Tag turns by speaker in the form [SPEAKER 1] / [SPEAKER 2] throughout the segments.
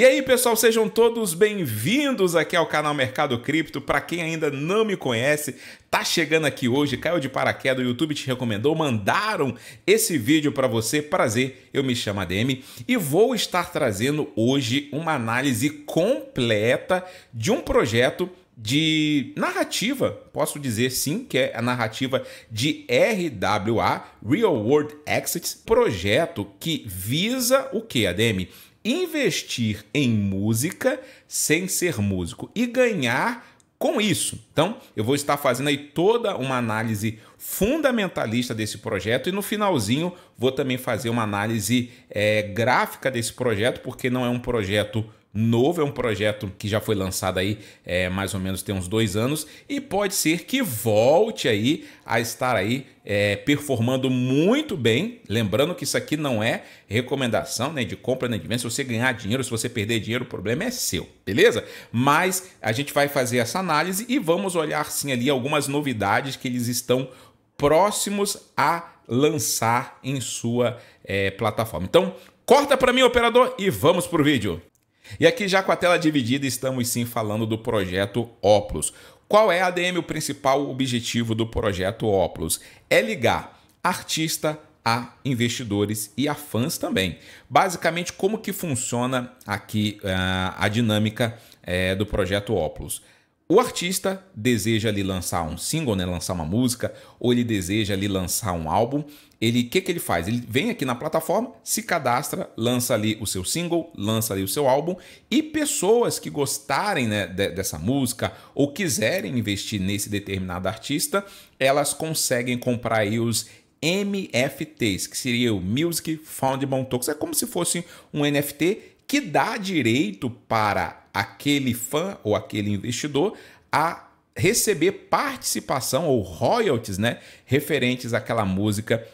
[SPEAKER 1] E aí, pessoal, sejam todos bem-vindos aqui ao canal Mercado Cripto. Para quem ainda não me conhece, tá chegando aqui hoje, caiu de paraquedas, o YouTube te recomendou, mandaram esse vídeo para você. Prazer, eu me chamo Ademi e vou estar trazendo hoje uma análise completa de um projeto de narrativa, posso dizer sim, que é a narrativa de RWA, Real World Exits, projeto que visa o que, Ademi? investir em música sem ser músico e ganhar com isso. Então, eu vou estar fazendo aí toda uma análise fundamentalista desse projeto e no finalzinho vou também fazer uma análise é, gráfica desse projeto, porque não é um projeto novo, é um projeto que já foi lançado aí é, mais ou menos tem uns dois anos e pode ser que volte aí a estar aí é, performando muito bem. Lembrando que isso aqui não é recomendação né, de compra nem de venda. Se você ganhar dinheiro, se você perder dinheiro, o problema é seu, beleza? Mas a gente vai fazer essa análise e vamos olhar sim ali algumas novidades que eles estão próximos a lançar em sua é, plataforma. Então, corta para mim, operador, e vamos para o vídeo. E aqui já com a tela dividida, estamos sim falando do projeto Oplos. Qual é, a ADM, o principal objetivo do projeto Oplos? É ligar artista a investidores e a fãs também. Basicamente, como que funciona aqui uh, a dinâmica uh, do projeto Oplos? O artista deseja lhe lançar um single, né, lançar uma música, ou ele deseja lhe lançar um álbum. Ele, que que ele faz? Ele vem aqui na plataforma, se cadastra, lança ali o seu single, lança ali o seu álbum e pessoas que gostarem né, de, dessa música ou quiserem investir nesse determinado artista, elas conseguem comprar aí os MFTs, que seria o Music Foundable Tokens. É como se fosse um NFT que dá direito para aquele fã ou aquele investidor a receber participação ou royalties, né, referentes àquela música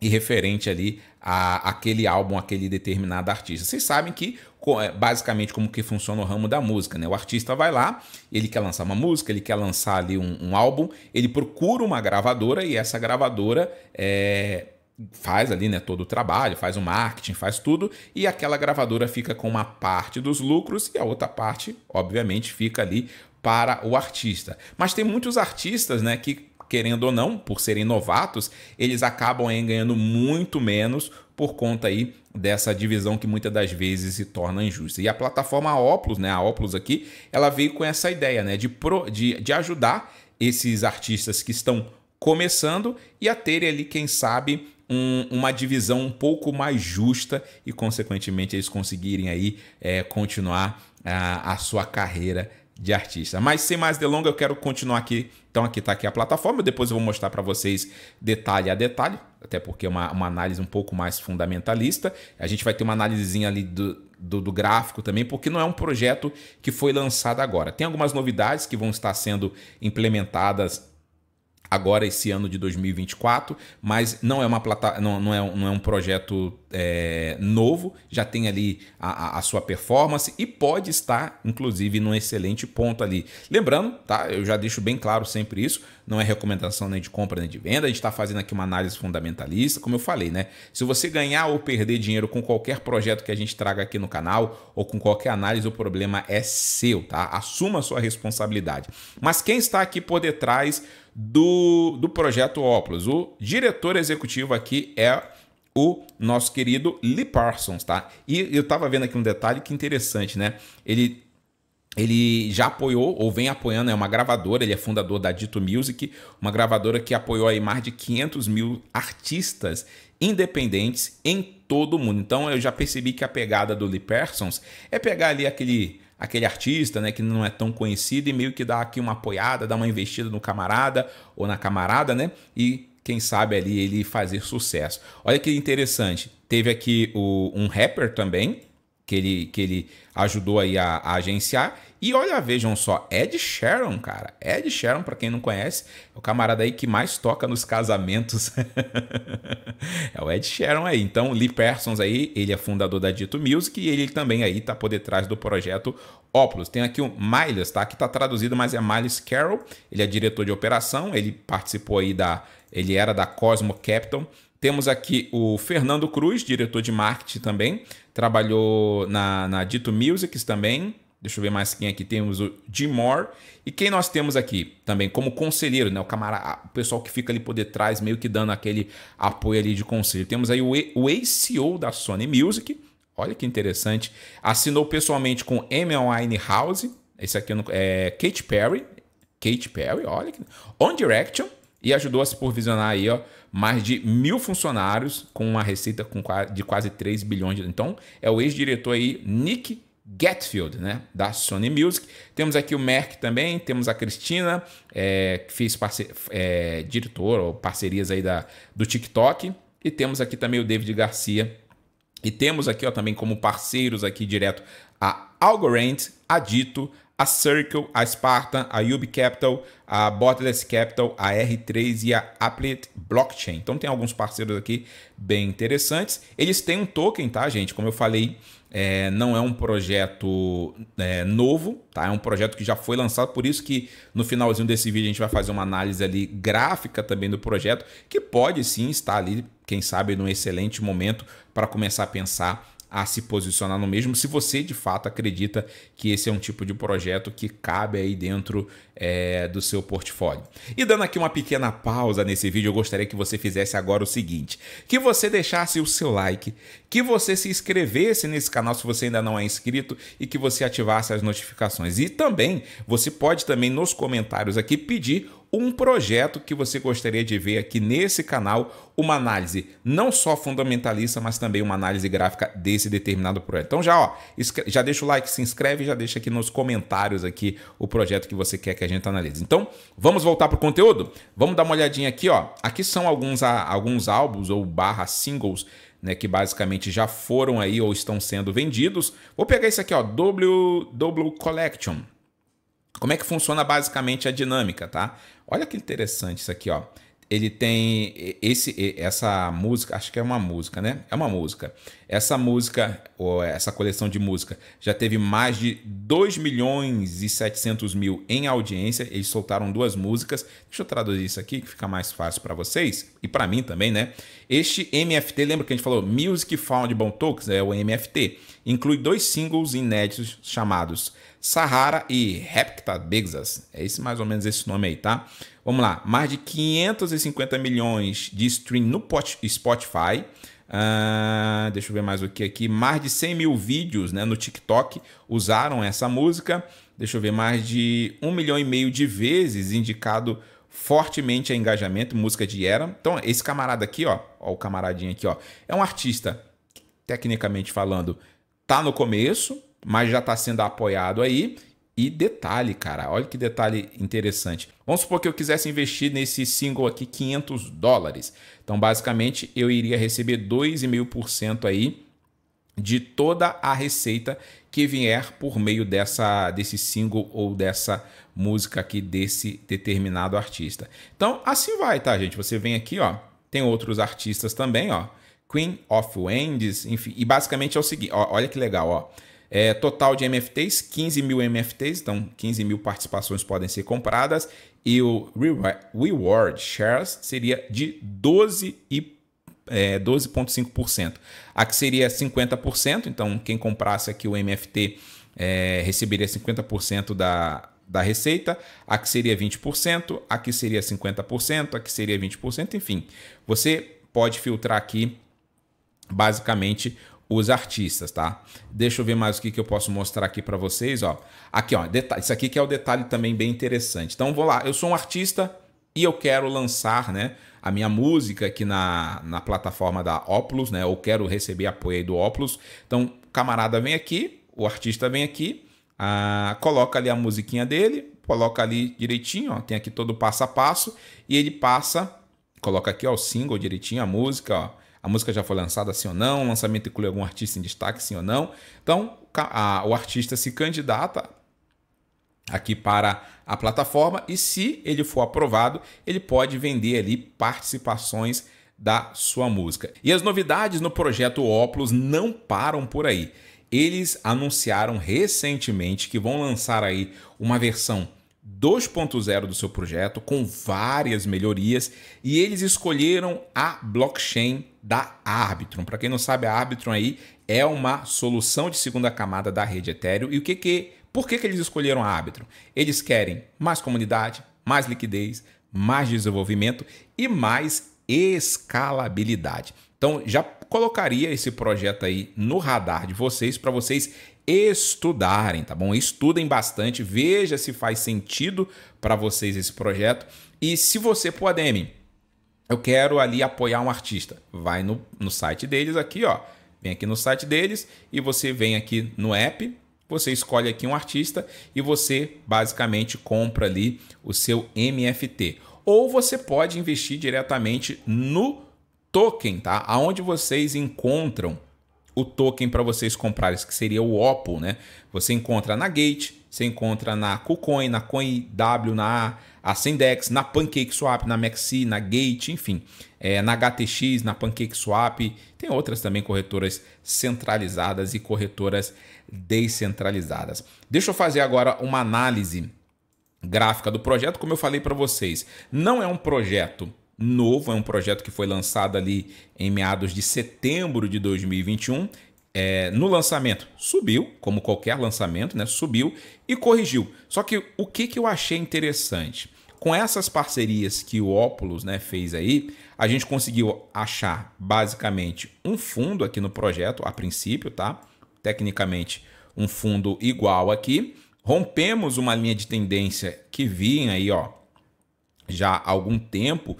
[SPEAKER 1] e referente ali a aquele álbum, aquele determinado artista. Vocês sabem que é, basicamente como que funciona o ramo da música, né? O artista vai lá, ele quer lançar uma música, ele quer lançar ali um, um álbum, ele procura uma gravadora e essa gravadora é, faz ali né, todo o trabalho, faz o marketing, faz tudo, e aquela gravadora fica com uma parte dos lucros e a outra parte, obviamente, fica ali para o artista. Mas tem muitos artistas né, que, querendo ou não, por serem novatos, eles acabam hein, ganhando muito menos por conta aí dessa divisão que muitas das vezes se torna injusta. E a plataforma Oplus, né, a Oplus aqui, ela veio com essa ideia né, de, pro, de, de ajudar esses artistas que estão começando e a terem ali, quem sabe, um, uma divisão um pouco mais justa e, consequentemente, eles conseguirem aí é, continuar a, a sua carreira de artista. Mas sem mais delongas, eu quero continuar aqui. Então aqui está aqui a plataforma, depois eu vou mostrar para vocês detalhe a detalhe, até porque é uma, uma análise um pouco mais fundamentalista. A gente vai ter uma análisezinha ali do, do, do, gráfico também, porque não é um projeto que foi lançado agora. Tem algumas novidades que vão estar sendo implementadas agora esse ano de 2024, mas não é uma plata não, não, é, não é um projeto é, novo, já tem ali a, a, sua performance e pode estar, inclusive, num excelente ponto ali. Lembrando, tá? Eu já deixo bem claro sempre isso, não é recomendação nem de compra nem de venda, a gente está fazendo aqui uma análise fundamentalista, como eu falei, né? Se você ganhar ou perder dinheiro com qualquer projeto que a gente traga aqui no canal ou com qualquer análise, o problema é seu, tá? Assuma a sua responsabilidade. Mas quem está aqui por detrás do, do projeto Opus. O diretor executivo aqui é o nosso querido Lee Parsons, tá? E eu tava vendo aqui um detalhe que interessante, né? Ele ele já apoiou ou vem apoiando, é uma gravadora, ele é fundador da Dito Music, uma gravadora que apoiou aí mais de 500 mil artistas independentes em todo o mundo. Então eu já percebi que a pegada do Lee Parsons é pegar ali aquele aquele artista, né, que não é tão conhecido e meio que dá aqui uma apoiada, dá uma investida no camarada ou na camarada, né? E quem sabe ali ele fazer sucesso. Olha que interessante, teve aqui o, um rapper também, que ele, que ele ajudou aí a, a, agenciar. E olha, vejam só, Ed Sharon, cara. Ed Sharon, para quem não conhece, é o camarada aí que mais toca nos casamentos. é o Ed Sharon aí. Então, Lee Persons aí, ele é fundador da Dito Music e ele também aí tá por detrás do projeto Óculos. Tem aqui o Miles, tá? Que tá traduzido, mas é Miles Carroll. Ele é diretor de operação, ele participou aí da... Ele era da Cosmo Capital, temos aqui o Fernando Cruz, diretor de marketing também, trabalhou na, na Dito Musics também. Deixa eu ver mais quem aqui temos o Jim Moore. E quem nós temos aqui também como conselheiro, né? O camarada, o pessoal que fica ali por detrás, meio que dando aquele apoio ali de conselho. Temos aí o, o ceo da Sony Music. Olha que interessante. Assinou pessoalmente com Amy Winehouse. Esse aqui é Kate Perry. Kate Perry, olha que. On Direction e ajudou a supervisionar aí, ó, mais de mil funcionários com uma receita com, de quase 3 bilhões de. Então, é o ex-diretor aí, Nick Getfield, né, da Sony Music. Temos aqui o Merck também, temos a Cristina, é, que fez é, diretor ou parcerias aí da, do TikTok. E temos aqui também o David Garcia. E temos aqui ó, também como parceiros aqui direto a Algorand, Adito, a Circle, a Spartan, a Yubi Capital, a Botless Capital, a R3 e a Applet Blockchain. Então tem alguns parceiros aqui bem interessantes. Eles têm um token, tá, gente? Como eu falei, é, não é um projeto é, novo, tá? É um projeto que já foi lançado, por isso que no finalzinho desse vídeo a gente vai fazer uma análise ali gráfica também do projeto, que pode sim estar ali, quem sabe, num excelente momento para começar a pensar a se posicionar no mesmo, se você de fato acredita que esse é um tipo de projeto que cabe aí dentro é, do seu portfólio. E dando aqui uma pequena pausa nesse vídeo, eu gostaria que você fizesse agora o seguinte: que você deixasse o seu like, que você se inscrevesse nesse canal se você ainda não é inscrito e que você ativasse as notificações. E também você pode também nos comentários aqui pedir um projeto que você gostaria de ver aqui nesse canal, uma análise não só fundamentalista, mas também uma análise gráfica desse determinado projeto. Então já, ó, já deixa o like, se inscreve, já deixa aqui nos comentários aqui o projeto que você quer que a gente analise. Então, vamos voltar pro conteúdo? Vamos dar uma olhadinha aqui, ó. Aqui são alguns, alguns álbuns ou barra singles né, que basicamente já foram aí ou estão sendo vendidos. Vou pegar isso aqui, ó, w Collection. Como é que funciona basicamente a dinâmica, tá? Olha que interessante isso aqui, ó. Ele tem esse, essa música, acho que é uma música, né? É uma música. Essa música, ou essa coleção de música, já teve mais de 2 milhões e 700 mil em audiência. Eles soltaram duas músicas. Deixa eu traduzir isso aqui, que fica mais fácil para vocês e para mim também, né? Este MFT, lembra que a gente falou Music Found Bon Talks? É o MFT. Inclui dois singles inéditos chamados Sahara e Heptabixas. É esse mais ou menos esse nome aí, tá? Vamos lá, mais de 550 milhões de stream no Spotify. Uh, deixa eu ver mais o que aqui. Mais de 100 mil vídeos né, no TikTok usaram essa música. Deixa eu ver, mais de um milhão e meio de vezes indicado fortemente a engajamento, música de era. Então, esse camarada aqui, ó, ó, o camaradinho aqui, ó, é um artista, tecnicamente falando, tá no começo, mas já está sendo apoiado aí. E detalhe, cara, olha que detalhe interessante. Vamos supor que eu quisesse investir nesse single aqui 500 dólares. Então, basicamente, eu iria receber 2,5% aí de toda a receita que vier por meio dessa desse single ou dessa música aqui desse determinado artista. Então, assim vai, tá, gente? Você vem aqui, ó, tem outros artistas também, ó, Queen of Wands, enfim, e basicamente é o seguinte, ó, olha que legal, ó. É, total de MFTs, 15 mil MFTs, então 15 mil participações podem ser compradas. E o reward shares seria de 12 e é, 12,5%. A que seria 50%, então quem comprasse aqui o MFT é, receberia 50% da, da receita, a que seria 20%, a que seria 50%, a que seria 20%, enfim. Você pode filtrar aqui basicamente os artistas, tá? Deixa eu ver mais o que, que eu posso mostrar aqui para vocês, ó. Aqui, ó, detalhe, isso aqui que é o detalhe também bem interessante. Então, vou lá, eu sou um artista e eu quero lançar, né, a minha música aqui na, na plataforma da Oplus, né? Ou quero receber apoio do Oplus. Então, camarada vem aqui, o artista vem aqui, ah, coloca ali a musiquinha dele, coloca ali direitinho, ó, tem aqui todo o passo a passo e ele passa, coloca aqui ó, o single direitinho, a música, ó a música já foi lançada, sim ou não, o lançamento inclui algum artista em destaque, sim ou não. Então, a, o artista se candidata aqui para a plataforma e se ele for aprovado, ele pode vender ali participações da sua música. E as novidades no projeto Opus não param por aí. Eles anunciaram recentemente que vão lançar aí uma versão 2.0 do seu projeto, com várias melhorias, e eles escolheram a blockchain da Arbitrum. Para quem não sabe, a Arbitrum aí é uma solução de segunda camada da rede Ethereum. E o que que, por que, que eles escolheram a Arbitrum? Eles querem mais comunidade, mais liquidez, mais desenvolvimento e mais escalabilidade. Então, já colocaria esse projeto aí no radar de vocês para vocês estudarem, tá bom? Estudem bastante, veja se faz sentido para vocês esse projeto. E se você, puder, ADM, eu quero ali apoiar um artista, vai no, no site deles aqui, ó. Vem aqui no site deles e você vem aqui no app, você escolhe aqui um artista e você basicamente compra ali o seu MFT. Ou você pode investir diretamente no token, tá? Aonde vocês encontram o token para vocês comprarem, que seria o OPPO né? Você encontra na Gate, você encontra na KuCoin, na CoinW, na Ascendex, na PancakeSwap, na Maxi, na Gate, enfim, é, na HTX, na PancakeSwap, tem outras também corretoras centralizadas e corretoras descentralizadas. Deixa eu fazer agora uma análise gráfica do projeto, como eu falei para vocês, não é um projeto novo, é um projeto que foi lançado ali em meados de setembro de 2021. É, no lançamento subiu, como qualquer lançamento, né? Subiu e corrigiu. Só que o que, que eu achei interessante? Com essas parcerias que o Óculos né, fez aí, a gente conseguiu achar basicamente um fundo aqui no projeto, a princípio, tá? Tecnicamente, um fundo igual aqui. Rompemos uma linha de tendência que vinha aí, ó, já há algum tempo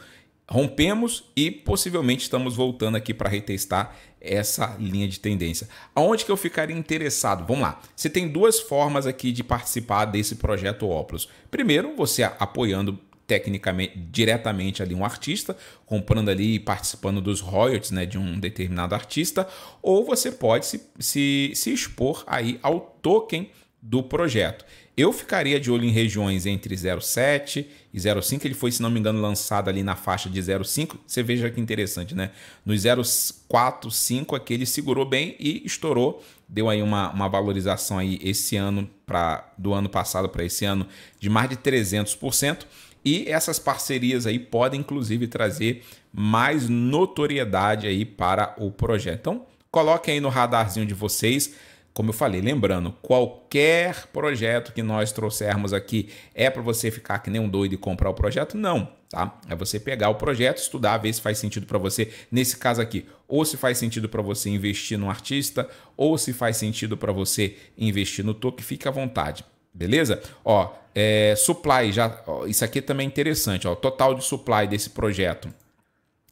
[SPEAKER 1] rompemos e possivelmente estamos voltando aqui para retestar essa linha de tendência. Aonde que eu ficaria interessado? Vamos lá. Você tem duas formas aqui de participar desse projeto Oplos. Primeiro, você apoiando tecnicamente diretamente ali um artista, comprando ali e participando dos royalties né, de um determinado artista, ou você pode se, se, se expor aí ao token do projeto. Eu ficaria de olho em regiões entre 0,7 e 0,5. Ele foi, se não me engano, lançado ali na faixa de 0,5. Você veja que interessante, né? No 0,4, 5 aqui ele segurou bem e estourou. Deu aí uma, uma valorização aí esse ano, pra, do ano passado para esse ano, de mais de 300%. E essas parcerias aí podem, inclusive, trazer mais notoriedade aí para o projeto. Então, coloquem aí no radarzinho de vocês como eu falei, lembrando, qualquer projeto que nós trouxermos aqui é para você ficar que nem um doido e comprar o projeto? Não, tá? É você pegar o projeto, estudar, ver se faz sentido para você, nesse caso aqui, ou se faz sentido para você investir num artista, ou se faz sentido para você investir no toque, fique à vontade. Beleza? Ó, é, supply já, ó, isso aqui também é interessante, ó, o total de supply desse projeto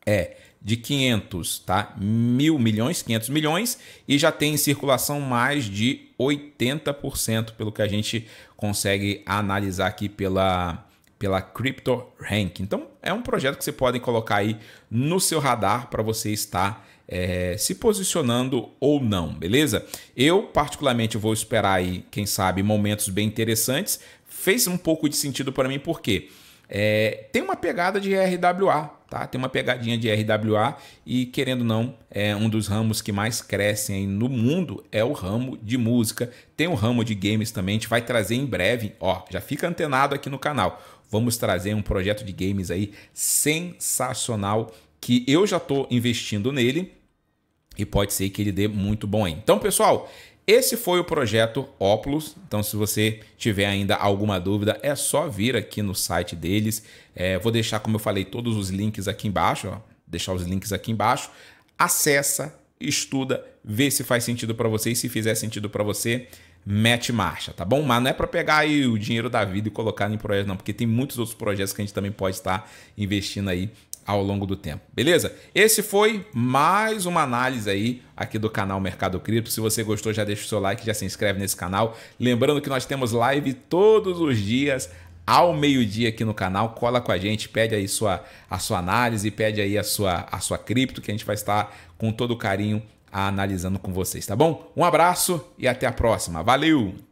[SPEAKER 1] é de 500, tá? Mil milhões, 500 milhões, e já tem em circulação mais de 80%, pelo que a gente consegue analisar aqui pela, pela Crypto Rank. Então, é um projeto que você pode colocar aí no seu radar para você estar é, se posicionando ou não, beleza? Eu, particularmente, vou esperar aí, quem sabe, momentos bem interessantes. Fez um pouco de sentido para mim, porque eh, é, tem uma pegada de RWA, Tá? Tem uma pegadinha de RWA e, querendo ou não, é um dos ramos que mais crescem no mundo é o ramo de música. Tem o ramo de games também, a gente vai trazer em breve, ó, já fica antenado aqui no canal. Vamos trazer um projeto de games aí sensacional que eu já estou investindo nele e pode ser que ele dê muito bom aí. Então, pessoal, esse foi o projeto Óculos. Então, se você tiver ainda alguma dúvida, é só vir aqui no site deles. É, vou deixar, como eu falei, todos os links aqui embaixo. Ó. Deixar os links aqui embaixo. Acessa, estuda, vê se faz sentido para você e se fizer sentido para você, mete marcha, tá bom? Mas não é para pegar aí o dinheiro da vida e colocar em projeto, não, porque tem muitos outros projetos que a gente também pode estar investindo aí ao longo do tempo. Beleza? Esse foi mais uma análise aí aqui do canal Mercado Cripto. Se você gostou, já deixa o seu like, já se inscreve nesse canal. Lembrando que nós temos live todos os dias ao meio-dia aqui no canal. Cola com a gente, pede aí sua, a sua análise, pede aí a sua, a sua cripto, que a gente vai estar com todo carinho analisando com vocês, tá bom? Um abraço e até a próxima. Valeu!